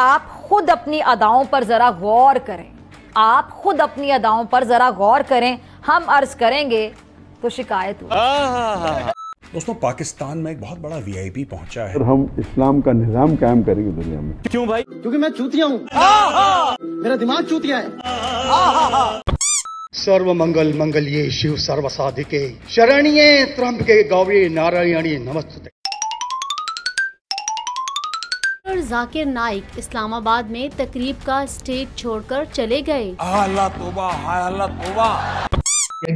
आप खुद अपनी अदाओं पर ज़रा गौर करें आप खुद अपनी अदाओं पर ज़रा गौर करें हम अर्ज करेंगे तो शिकायत हो हाँ, हाँ, हाँ, दोस्तों पाकिस्तान में एक बहुत बड़ा वीआईपी पहुंचा है हम इस्लाम का निजाम कायम करेंगे दुनिया में क्यों भाई क्योंकि मैं चूतिया हूँ मेरा दिमाग चूतिया है सर्व मंगल मंगल ये शिव सर्व साधिके शरणीय त्रम्प के गौरी नारायणी नमस्ते जाकिर नाइक इस्लामाबाद में तकरीब का स्टेज छोड़कर चले गए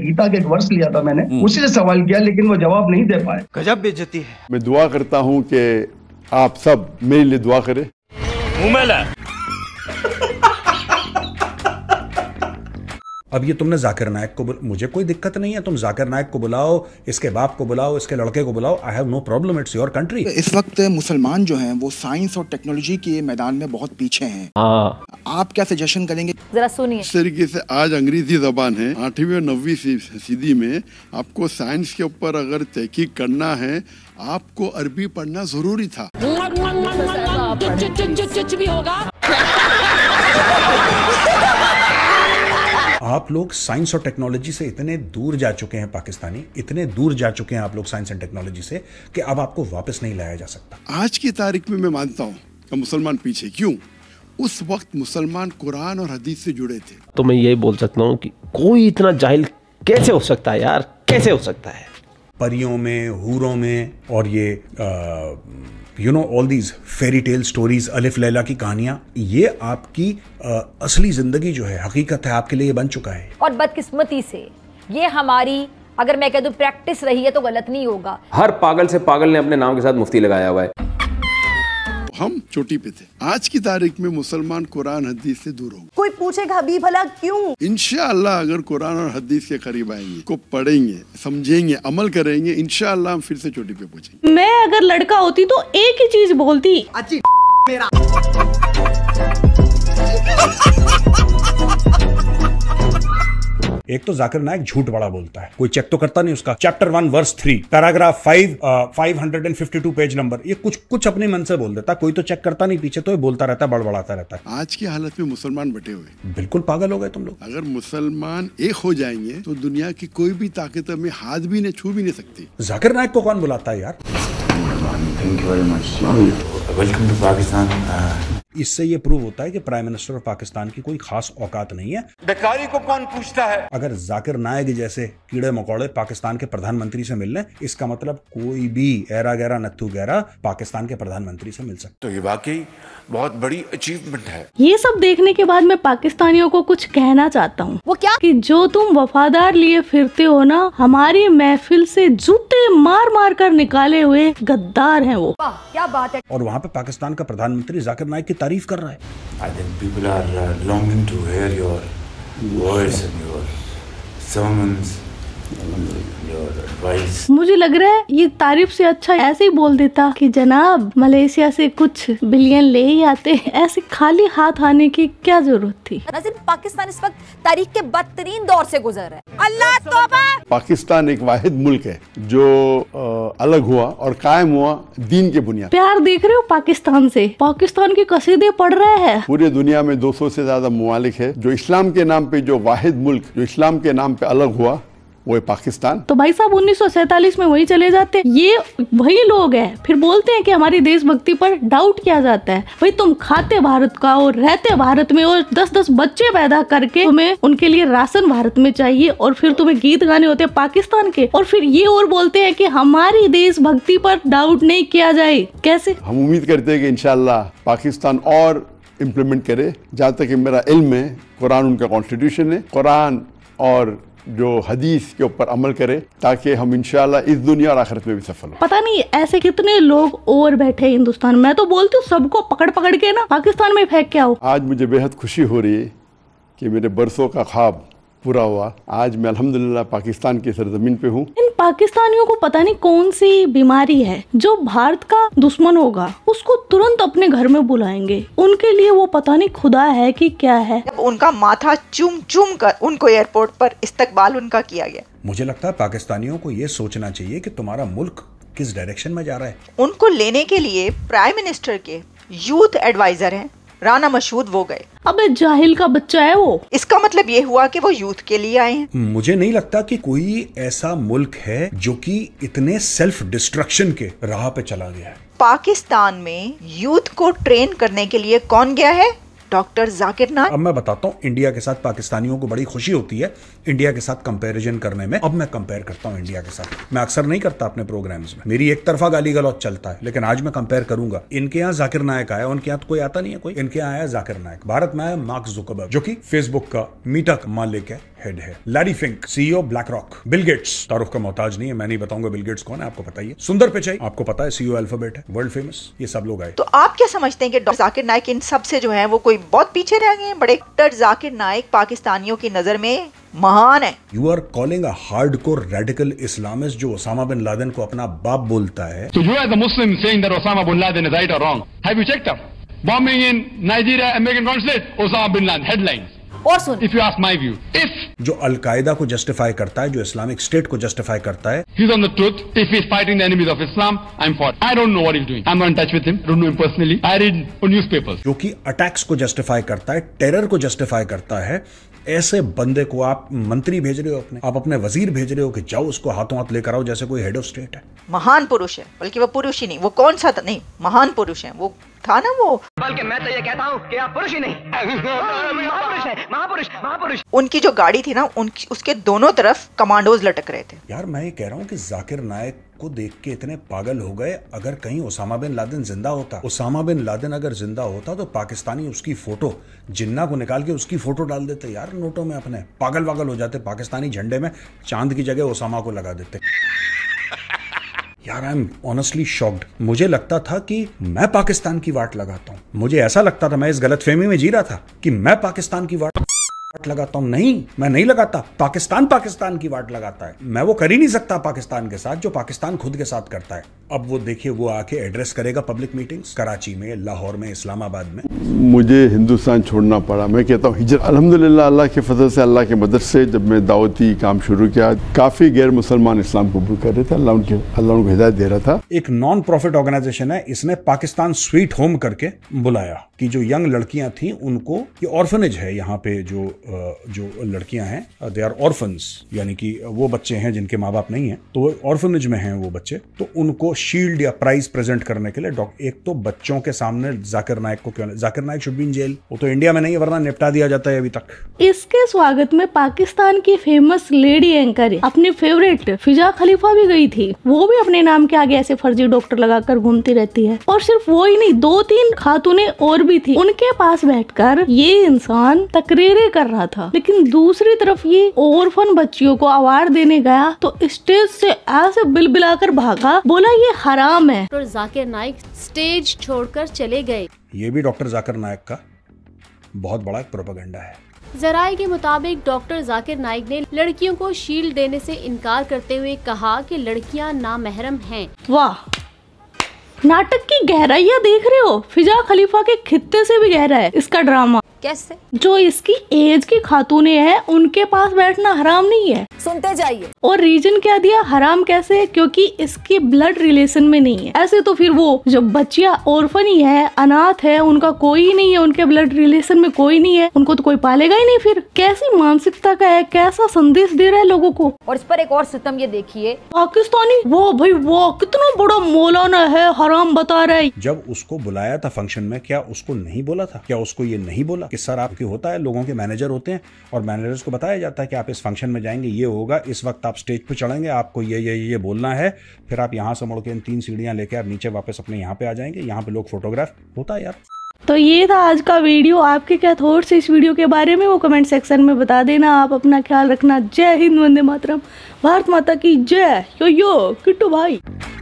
गीता के एक वर्ष लिया था मैंने हम्म। उसी से सवाल किया लेकिन वो जवाब नहीं दे पाए गजब बेचती है मैं दुआ करता हूँ की आप सब मेरे लिए दुआ करे अब ये तुमने जाकिर नायक को मुझे कोई दिक्कत नहीं है तुम जाकिर नायक को बुलाओ इसके बाप को बुलाओ इसके लड़के को बुलाओ I have no problem it's your country इस वक्त मुसलमान जो हैं वो साइंस और टेक्नोलॉजी के मैदान में बहुत पीछे हैं हाँ। आप क्या सजेशन करेंगे जरा सुनिए इस तरीके से आज अंग्रेजी जबान है आठवीं और नब्बी सदी में आपको साइंस के ऊपर अगर तहकीक करना है आपको अरबी पढ़ना जरूरी था भी होगा आप लोग साइंस और टेक्नोलॉजी से इतने दूर जा चुके हैं पाकिस्तानी इतने दूर जा चुके हैं आप लोग साइंस एंड टेक्नोलॉजी से कि अब आपको वापस नहीं लाया जा सकता आज की तारीख में मैं मानता हूँ मुसलमान पीछे क्यों उस वक्त मुसलमान कुरान और हदीस से जुड़े थे तो मैं यही बोल सकता हूँ कि कोई इतना जाहिल कैसे हो सकता है यार कैसे हो सकता है परियों में हूरों में और ये you know all these fairy tale stories Alif Laila की कहानियाँ ये आपकी uh, असली जिंदगी जो है हकीकत है आपके लिए ये बन चुका है और बदकिस्मती से ये हमारी अगर मैं कह दू प्रैक्टिस रही है तो गलत नहीं होगा हर पागल से पागल ने अपने नाम के साथ मुफ्ती लगाया हुआ है हम चोटी पे थे आज की तारीख में मुसलमान कुरान हदीस से दूर हो कोई पूछेगा अभी भला क्यों इनशाला अगर कुरान और हदीस के करीब आएंगे को पढ़ेंगे समझेंगे अमल करेंगे इनशाला हम फिर से चोटी पे पूछे मैं अगर लड़का होती तो एक ही चीज बोलती अच्छी मेरा एक तो जाकिर नायक झूठ बड़ा बोलता है कोई चेक तो करता नहीं उसका chapter one verse three paragraph five five hundred and fifty two page number ये कुछ कुछ अपने मन से बोल देता कोई तो चेक करता नहीं पीछे तो ये बोलता रहता है बड़बड़ाता रहता है आज की हालत में मुसलमान बटे हुए बिल्कुल पागल हो गए तुम लोग अगर मुसलमान एक हो जाएंगे तो दुनिया की कोई भी ताकत हमें हाथ भी नहीं छू भी नहीं सकती जाकिर नायक को कौन बुलाता है यार वेलकम टू पाकिस्तान इससे ये प्रूव होता है कि प्राइम मिनिस्टर ऑफ पाकिस्तान की कोई खास औकात नहीं है बेकारी को कौन पूछता है अगर जाकिर नायक जैसे कीड़े मकोड़े पाकिस्तान के प्रधानमंत्री से मिलने इसका मतलब कोई भी एरा गहरा नथु गहरा पाकिस्तान के प्रधानमंत्री से मिल सकता तो ये वाकई बहुत बड़ी अचीवमेंट है ये सब देखने के बाद मैं पाकिस्तानियों को कुछ कहना चाहता हूँ वो क्या कि जो तुम वफादार लिए फिरते हो ना हमारी महफिल से जूते मार मार कर निकाले हुए गद्दार हैं वो क्या बात है और वहाँ पे पाकिस्तान का प्रधानमंत्री जाकिर नायक की तारीफ कर रहा है I think people are uh, longing to hear your words and your sermons. मुझे लग रहा है ये तारीफ से अच्छा ऐसे ही बोल देता कि जनाब मलेशिया से कुछ बिलियन ले ही आते ऐसे खाली हाथ आने की क्या जरूरत थी पाकिस्तान इस वक्त तारीख के बदतरीन दौर से गुजर रहा है अल्लाह तोबा पाकिस्तान एक वाहिद मुल्क है जो आ, अलग हुआ और कायम हुआ दीन के बुनियाद प्यार देख रहे हो पाकिस्तान से पाकिस्तान के कसीदे पढ़ रहे हैं पूरे दुनिया में 200 से ज्यादा ममालिक है जो इस्लाम के नाम पे जो वाहिद मुल्क जो इस्लाम के नाम पे अलग हुआ वो पाकिस्तान तो भाई साहब उन्नीस में वही चले जाते हैं ये वही लोग हैं फिर बोलते हैं कि हमारी देशभक्ति पर डाउट किया जाता है भाई तुम खाते भारत का और रहते भारत में और दस दस बच्चे पैदा करके तुम्हें उनके लिए राशन भारत में चाहिए और फिर तुम्हें गीत गाने होते हैं पाकिस्तान के और फिर ये और बोलते हैं कि हमारी देशभक्ति पर डाउट नहीं किया जाए कैसे हम उम्मीद करते हैं कि इनशाला पाकिस्तान और इम्प्लीमेंट करे जहाँ तक मेरा इल्म है कुरान उनका कॉन्स्टिट्यूशन है कुरान और जो हदीस के ऊपर अमल करे ताकि हम इनशाला इस दुनिया और आखिरत में भी सफल हो पता नहीं ऐसे कितने लोग और बैठे हिंदुस्तान में तो बोलती हूँ सबको पकड़ पकड़ के ना पाकिस्तान में फेंक के आओ आज मुझे बेहद खुशी हो रही है कि मेरे बरसों का ख्वाब पूरा हुआ आज मैं अल्हम्दुलिल्लाह पाकिस्तान की सरजमीन पे हूँ इन पाकिस्तानियों को पता नहीं कौन सी बीमारी है जो भारत का दुश्मन होगा उसको तुरंत अपने घर में बुलाएंगे उनके लिए वो पता नहीं खुदा है कि क्या है उनका माथा चूम चूम कर उनको एयरपोर्ट पर इस्तकबाल उनका किया गया मुझे लगता है पाकिस्तानियों को ये सोचना चाहिए कि तुम्हारा मुल्क किस डायरेक्शन में जा रहा है उनको लेने के लिए प्राइम मिनिस्टर के यूथ एडवाइजर हैं राना मशहूद वो गए अबे जाहिल का बच्चा है वो इसका मतलब ये हुआ कि वो यूथ के लिए आए हैं मुझे नहीं लगता कि कोई ऐसा मुल्क है जो कि इतने सेल्फ डिस्ट्रक्शन के राह पे चला गया है पाकिस्तान में यूथ को ट्रेन करने के लिए कौन गया है डॉक्टर जाकिर नाथ अब मैं बताता हूँ इंडिया के साथ पाकिस्तानियों को बड़ी खुशी होती है इंडिया के साथ कंपैरिजन करने में अब मैं कंपेयर करता हूँ इंडिया के साथ मैं अक्सर नहीं करता अपने प्रोग्राम्स में मेरी एक तरफा गाली गलौत चलता है लेकिन आज मैं कंपेयर करूंगा इनके यहाँ जाकिर नायक आया उनके यहाँ तो कोई आता नहीं है कोई इनके यहाँ आया जाकिर नायक भारत में आया मार्क जुकबर जो की फेसबुक का मीटा मालिक है हेड है Larry Fink CEO BlackRock Bill Gates तारुफ का मोहताज नहीं है मैं नहीं बताऊंगा बिल गेट्स कौन है आपको पता ही सुंदर पिचाई आपको पता है सीईओ अल्फाबेट है वर्ल्ड फेमस ये सब लोग आए तो आप क्या समझते हैं कि डॉक्टर जाकिर नायक इन सब से जो है वो कोई बहुत पीछे रह गए बड़े डॉक्टर जाकिर नायक पाकिस्तानियों की नजर में महान है you are calling a hard core radical Islamist जो ओसामा बिन लादेन को अपना बाप बोलता है तो you as a Muslim saying that Osama bin Laden is right or wrong have you checked up bombing in Nigeria American consulate Osama bin Laden headlines और सुन if you ask my view if जो Al-Qaeda को justify करता है जो Islamic State को justify करता है he is on the truth if he is fighting the enemies of Islam I am for I don't know what he is doing I am not touch with him don't know him personally I read on newspapers जो कि attacks को justify करता है terror को justify करता है ऐसे बंदे को आप मंत्री भेज रहे हो अपने आप अपने वजीर भेज रहे हो कि जाओ उसको हाथों हाथ लेकर आओ जैसे कोई हेड ऑफ स्टेट है महान पुरुष है बल्कि वो पुरुष ही नहीं वो कौन सा था नहीं महान पुरुष है वो था ना वो बल्कि मैं तो ये कहता हूँ कि आप पुरुष ही नहीं महापुरुष है महापुरुष महापुरुष उनकी जो गाड़ी थी ना उनकी उसके दोनों तरफ कमांडोज लटक रहे थे यार मैं ये कह रहा हूँ कि जाकिर नायक को देख के इतने पागल हो गए अगर कहीं ओसामा बिन लादेन जिंदा होता ओसामा बिन लादेन अगर जिंदा होता तो पाकिस्तानी उसकी फोटो जिन्ना को निकाल के उसकी फोटो डाल देते यार नोटों में अपने पागल वागल हो जाते पाकिस्तानी झंडे में चांद की जगह ओसामा को लगा देते यार आई एम ऑनेस्टली शॉक्ड मुझे लगता था कि मैं पाकिस्तान की वाट लगाता हूँ मुझे ऐसा लगता था मैं इस गलत फेमी में जी रहा था कि मैं पाकिस्तान की वाट वाट लगाता हूँ नहीं मैं नहीं लगाता पाकिस्तान पाकिस्तान की वाट लगाता है मैं वो कर ही नहीं सकता पाकिस्तान के साथ जो पाकिस्तान खुद के साथ करता है अब वो देखिए वो आके एड्रेस करेगा पब्लिक मीटिंग्स कराची में लाहौर में इस्लामाबाद में मुझे हिंदुस्तान छोड़ना पड़ा मैं कहता हूँ हिजरत अलहमदिल्ला अल्लाह के फजल से अल्लाह के मदद से जब मैं दावती काम शुरू किया काफ़ी गैर मुसलमान इस्लाम कबूल कर रहे थे अल्लाह उनके अल्लाह उनको हिदायत दे रहा था एक नॉन प्रॉफिट ऑर्गेनाइजेशन है इसने पाकिस्तान स्वीट होम करके बुलाया कि जो यंग लड़कियां थी उनको ये ऑर्फनेज है यहाँ पे जो जो लड़कियां हैं दे आर ऑर्फन यानी कि वो बच्चे हैं जिनके माँ बाप नहीं है तो ऑर्फनेज में हैं वो बच्चे तो उनको शील्ड या प्राइज प्रेजेंट करने के लिए एक तो बच्चों के सामने जाकिर नायक को क्यों Zakir Naik should be in jail वो तो इंडिया में नहीं वरना निपटा दिया जाता है अभी तक इसके स्वागत में पाकिस्तान की फेमस लेडी एंकर अपनी फेवरेट फिजा खलीफा भी गई थी वो भी अपने नाम के आगे ऐसे फर्जी डॉक्टर लगाकर घूमती रहती है और सिर्फ वो ही नहीं दो तीन खातूने और भी थी उनके पास बैठ ये इंसान तकरीरें कर रहा था लेकिन दूसरी तरफ ये ओरफन बच्चियों को अवार्ड देने गया तो स्टेज से ऐसे बिल बिलाकर भागा बोला ये ये हराम है डॉक्टर जाकिर नाइक स्टेज छोड़कर चले गए ये भी डॉक्टर जाकिर नाइक का बहुत बड़ा एक प्रोपागेंडा है जराये के मुताबिक डॉक्टर जाकिर नाइक ने लड़कियों को शील्ड देने से इनकार करते हुए कहा कि लड़कियां नामहरम हैं। वाह नाटक की गहराइया देख रहे हो फिजा खलीफा के खित्ते से भी गहरा है इसका ड्रामा कैसे जो इसकी एज की खातूने हैं उनके पास बैठना हराम नहीं है सुनते जाइए और रीजन क्या दिया हराम कैसे क्योंकि इसकी ब्लड रिलेशन में नहीं है ऐसे तो फिर वो जब बच्चिया ओरफन ही है अनाथ है उनका कोई नहीं है उनके ब्लड रिलेशन में कोई नहीं है उनको तो कोई पालेगा ही नहीं फिर कैसी मानसिकता का है कैसा संदेश दे रहा है लोगो को और इस पर एक और सितम ये देखिए पाकिस्तानी वो भाई वो कितना बड़ा मौलाना है हराम बता रहा है जब उसको बुलाया था फंक्शन में क्या उसको नहीं बोला था क्या उसको ये नहीं बोला कि सर आपके होता है लोगों के मैनेजर होते हैं और मैनेजर्स को बताया जाता है कि आप इस फंक्शन में जाएंगे ये होगा इस वक्त आप स्टेज पर चढ़ेंगे आपको ये ये ये बोलना है फिर आप यहाँ से मुड़ के इन तीन सीढ़ियाँ लेके आप नीचे वापस अपने यहाँ पे आ जाएंगे यहाँ पे लोग फोटोग्राफ होता है यार तो ये था आज का वीडियो आपके क्या थॉट्स इस वीडियो के बारे में वो कमेंट सेक्शन में बता देना आप अपना ख्याल रखना जय हिंद वंदे मातरम भारत माता की जय यो यो किट्टू भाई